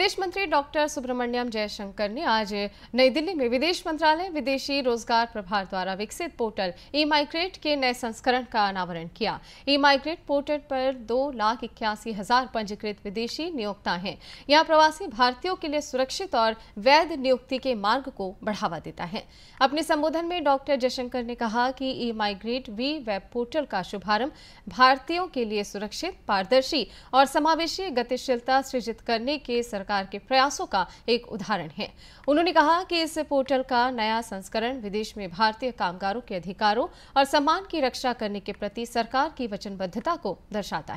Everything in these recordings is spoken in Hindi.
विदेश मंत्री डॉक्टर सुब्रमण्यम जयशंकर ने आज नई दिल्ली में विदेश मंत्रालय विदेशी रोजगार प्रभार द्वारा विकसित पोर्टल ई माइग्रेट के नए संस्करण का अनावरण किया ई माइग्रेट पोर्टल पर दो लाख इक्यासी हजार पंजीकृत विदेशी नियोक्ता हैं यह प्रवासी भारतीयों के लिए सुरक्षित और वैध नियुक्ति के मार्ग को बढ़ावा देता है अपने संबोधन में डॉक्टर जयशंकर ने कहा कि e migrate V web portal का शुभारंभ भारतीयों के लिए सुरक्षित पारदर्शी और समावेशी गतिशीलता सृजित करने के सरकार सरकार के प्रयासों का एक उदाहरण है उन्होंने कहा कि इस पोर्टल का नया संस्करण विदेश में भारतीय कामगारों के अधिकारों और सम्मान की रक्षा करने के प्रति सरकार की वचनबद्धता को दर्शाता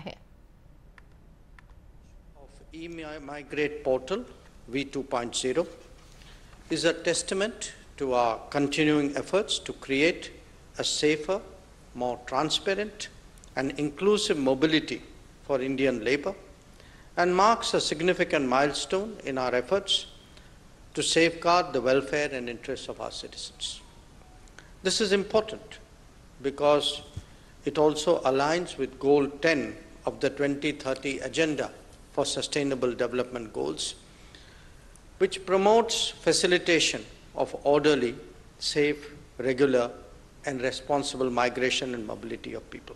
है more transparent and inclusive mobility for indian labor and marks a significant milestone in our efforts to safeguard the welfare and interests of our citizens. This is important because it also aligns with Goal 10 of the 2030 Agenda for Sustainable Development Goals, which promotes facilitation of orderly, safe, regular, and responsible migration and mobility of people.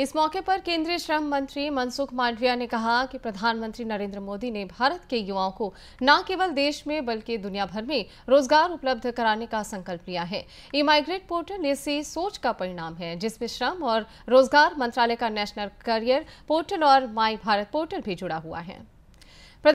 इस मौके पर केंद्रीय श्रम मंत्री मनसुख मांडविया ने कहा कि प्रधानमंत्री नरेंद्र मोदी ने भारत के युवाओं को न केवल देश में बल्कि दुनिया भर में रोजगार उपलब्ध कराने का संकल्प लिया है ई माइग्रेट पोर्टल इसी सोच का परिणाम है जिसमें श्रम और रोजगार मंत्रालय का नेशनल करियर पोर्टल और माई भारत पोर्टल भी जुड़ा हुआ है